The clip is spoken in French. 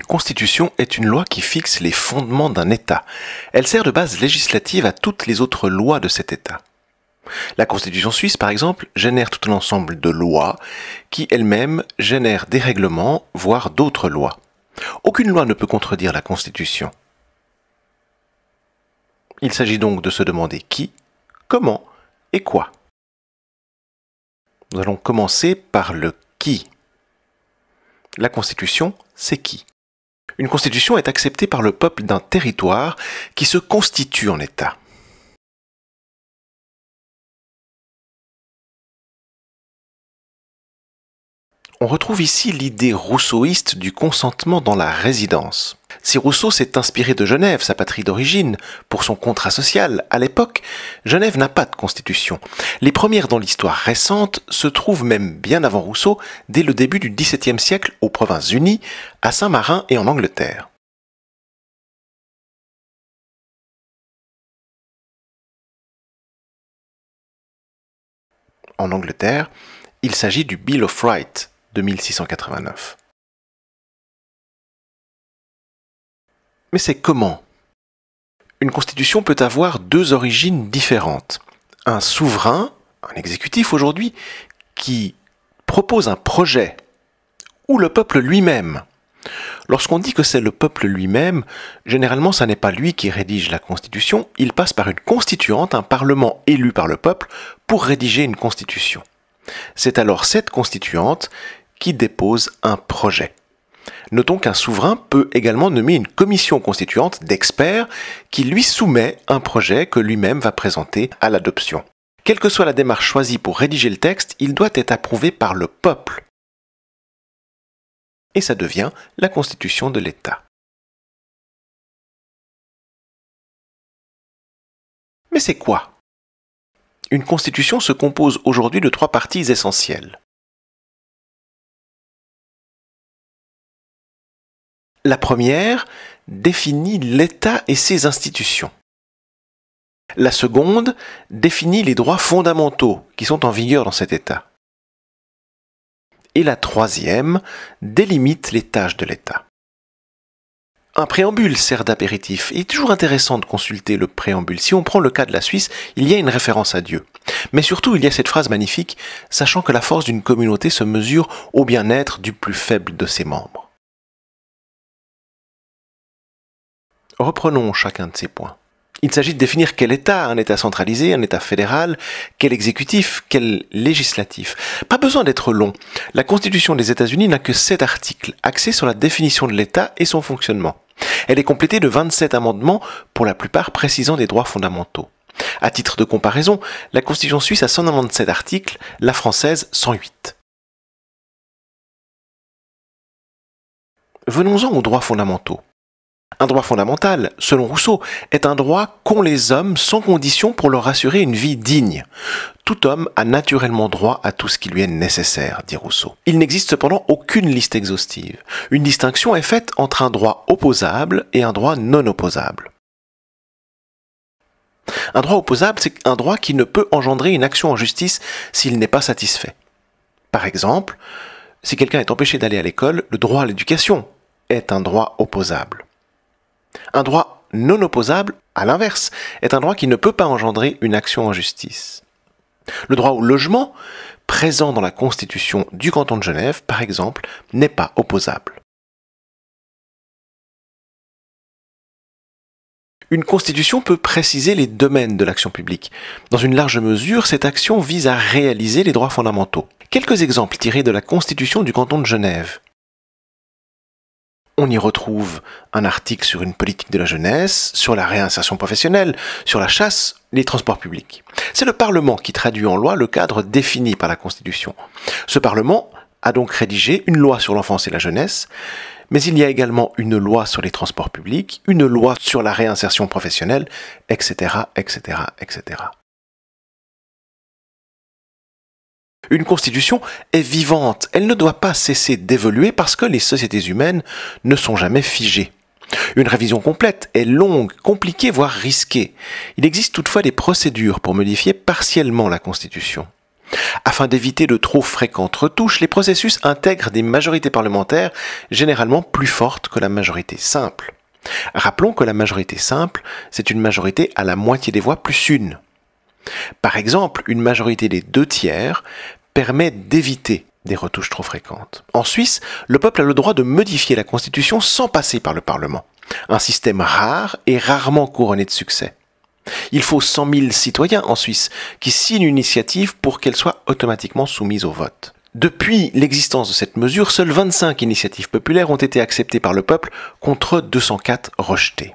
Une constitution est une loi qui fixe les fondements d'un État. Elle sert de base législative à toutes les autres lois de cet État. La constitution suisse, par exemple, génère tout un ensemble de lois qui elles-mêmes génèrent des règlements, voire d'autres lois. Aucune loi ne peut contredire la constitution. Il s'agit donc de se demander qui, comment et quoi. Nous allons commencer par le qui. La Constitution, c'est qui une constitution est acceptée par le peuple d'un territoire qui se constitue en État. On retrouve ici l'idée rousseauiste du consentement dans la résidence. Si Rousseau s'est inspiré de Genève, sa patrie d'origine, pour son contrat social, à l'époque, Genève n'a pas de constitution. Les premières dans l'histoire récente se trouvent même bien avant Rousseau, dès le début du XVIIe siècle aux Provinces-Unies, à Saint-Marin et en Angleterre. En Angleterre, il s'agit du Bill of Rights, 1689. Mais c'est comment Une constitution peut avoir deux origines différentes. Un souverain, un exécutif aujourd'hui, qui propose un projet, ou le peuple lui-même. Lorsqu'on dit que c'est le peuple lui-même, généralement ça n'est pas lui qui rédige la constitution, il passe par une constituante, un parlement élu par le peuple, pour rédiger une constitution. C'est alors cette constituante qui dépose un projet. Notons qu'un souverain peut également nommer une commission constituante d'experts qui lui soumet un projet que lui-même va présenter à l'adoption. Quelle que soit la démarche choisie pour rédiger le texte, il doit être approuvé par le peuple. Et ça devient la constitution de l'État. Mais c'est quoi Une constitution se compose aujourd'hui de trois parties essentielles. La première définit l'État et ses institutions. La seconde définit les droits fondamentaux qui sont en vigueur dans cet État. Et la troisième délimite les tâches de l'État. Un préambule sert d'apéritif. Il est toujours intéressant de consulter le préambule. Si on prend le cas de la Suisse, il y a une référence à Dieu. Mais surtout, il y a cette phrase magnifique, sachant que la force d'une communauté se mesure au bien-être du plus faible de ses membres. Reprenons chacun de ces points. Il s'agit de définir quel État, un État centralisé, un État fédéral, quel exécutif, quel législatif. Pas besoin d'être long. La Constitution des États-Unis n'a que 7 articles, axés sur la définition de l'État et son fonctionnement. Elle est complétée de 27 amendements, pour la plupart précisant des droits fondamentaux. À titre de comparaison, la Constitution suisse a 197 articles, la française 108. Venons-en aux droits fondamentaux. Un droit fondamental, selon Rousseau, est un droit qu'ont les hommes sans condition pour leur assurer une vie digne. Tout homme a naturellement droit à tout ce qui lui est nécessaire, dit Rousseau. Il n'existe cependant aucune liste exhaustive. Une distinction est faite entre un droit opposable et un droit non opposable. Un droit opposable, c'est un droit qui ne peut engendrer une action en justice s'il n'est pas satisfait. Par exemple, si quelqu'un est empêché d'aller à l'école, le droit à l'éducation est un droit opposable. Un droit non opposable, à l'inverse, est un droit qui ne peut pas engendrer une action en justice. Le droit au logement, présent dans la Constitution du canton de Genève, par exemple, n'est pas opposable. Une constitution peut préciser les domaines de l'action publique. Dans une large mesure, cette action vise à réaliser les droits fondamentaux. Quelques exemples tirés de la constitution du canton de Genève on y retrouve un article sur une politique de la jeunesse, sur la réinsertion professionnelle, sur la chasse, les transports publics. C'est le Parlement qui traduit en loi le cadre défini par la Constitution. Ce Parlement a donc rédigé une loi sur l'enfance et la jeunesse, mais il y a également une loi sur les transports publics, une loi sur la réinsertion professionnelle, etc., etc., etc. Une constitution est vivante, elle ne doit pas cesser d'évoluer parce que les sociétés humaines ne sont jamais figées. Une révision complète est longue, compliquée, voire risquée. Il existe toutefois des procédures pour modifier partiellement la Constitution. Afin d'éviter de trop fréquentes retouches, les processus intègrent des majorités parlementaires généralement plus fortes que la majorité simple. Rappelons que la majorité simple, c'est une majorité à la moitié des voix plus une. Par exemple, une majorité des deux tiers permet d'éviter des retouches trop fréquentes. En Suisse, le peuple a le droit de modifier la Constitution sans passer par le Parlement. Un système rare et rarement couronné de succès. Il faut 100 000 citoyens en Suisse qui signent une initiative pour qu'elle soit automatiquement soumise au vote. Depuis l'existence de cette mesure, seules 25 initiatives populaires ont été acceptées par le peuple contre 204 rejetées.